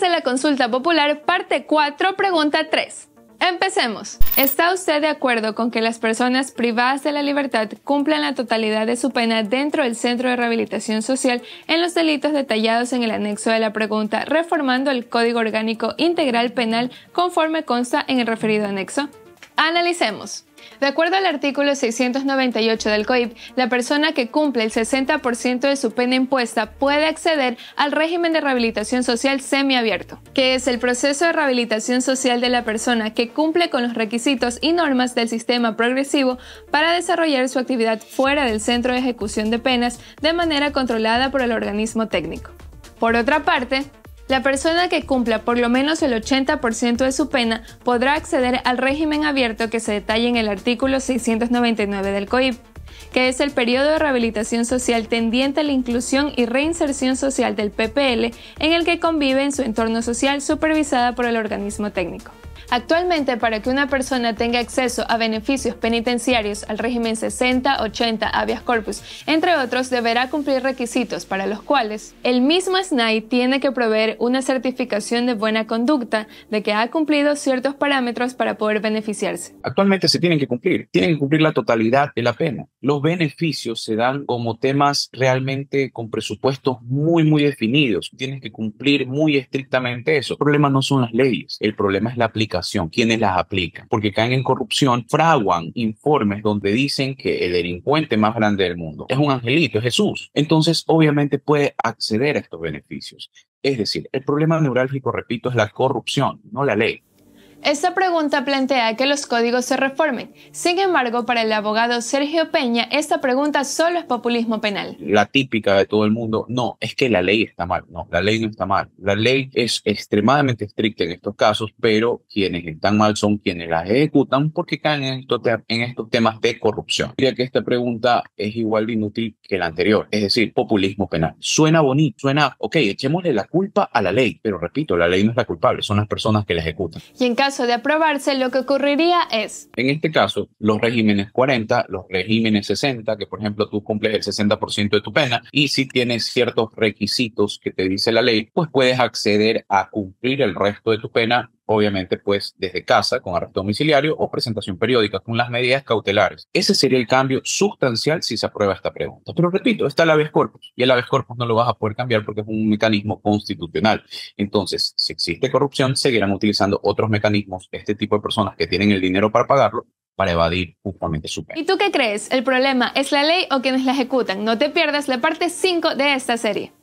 de la consulta popular, parte 4, pregunta 3. Empecemos. ¿Está usted de acuerdo con que las personas privadas de la libertad cumplan la totalidad de su pena dentro del Centro de Rehabilitación Social en los delitos detallados en el anexo de la pregunta, reformando el Código Orgánico Integral Penal conforme consta en el referido anexo? Analicemos. De acuerdo al artículo 698 del COIP, la persona que cumple el 60% de su pena impuesta puede acceder al régimen de rehabilitación social semiabierto, que es el proceso de rehabilitación social de la persona que cumple con los requisitos y normas del sistema progresivo para desarrollar su actividad fuera del centro de ejecución de penas de manera controlada por el organismo técnico. Por otra parte, la persona que cumpla por lo menos el 80% de su pena podrá acceder al régimen abierto que se detalla en el artículo 699 del COIP, que es el periodo de rehabilitación social tendiente a la inclusión y reinserción social del PPL en el que convive en su entorno social supervisada por el organismo técnico. Actualmente, para que una persona tenga acceso a beneficios penitenciarios al régimen 60, 80, habeas corpus, entre otros, deberá cumplir requisitos para los cuales el mismo SNAI tiene que proveer una certificación de buena conducta de que ha cumplido ciertos parámetros para poder beneficiarse. Actualmente se tienen que cumplir, tienen que cumplir la totalidad de la pena. Los beneficios se dan como temas realmente con presupuestos muy, muy definidos. Tienes que cumplir muy estrictamente eso. El problema no son las leyes, el problema es la aplicación ¿Quiénes quienes las aplican, porque caen en corrupción, fraguan informes donde dicen que el delincuente más grande del mundo es un angelito, es Jesús. Entonces, obviamente puede acceder a estos beneficios. Es decir, el problema neurálgico, repito, es la corrupción, no la ley. Esta pregunta plantea que los códigos se reformen. Sin embargo, para el abogado Sergio Peña, esta pregunta solo es populismo penal. La típica de todo el mundo, no, es que la ley está mal. No, la ley no está mal. La ley es extremadamente estricta en estos casos, pero quienes están mal son quienes la ejecutan porque caen en estos, en estos temas de corrupción. Diría que esta pregunta es igual de inútil que la anterior, es decir, populismo penal. Suena bonito, suena, ok, echémosle la culpa a la ley, pero repito, la ley no es la culpable, son las personas que la ejecutan. Y en caso de aprobarse, lo que ocurriría es... En este caso, los regímenes 40, los regímenes 60, que por ejemplo tú cumples el 60% de tu pena y si tienes ciertos requisitos que te dice la ley, pues puedes acceder a cumplir el resto de tu pena obviamente pues desde casa con arresto domiciliario o presentación periódica con las medidas cautelares. Ese sería el cambio sustancial si se aprueba esta pregunta. Pero repito, está el habeas corpus y el habeas corpus no lo vas a poder cambiar porque es un mecanismo constitucional. Entonces, si existe corrupción, seguirán utilizando otros mecanismos este tipo de personas que tienen el dinero para pagarlo para evadir justamente su pena. ¿Y tú qué crees? ¿El problema es la ley o quienes la ejecutan? No te pierdas la parte 5 de esta serie.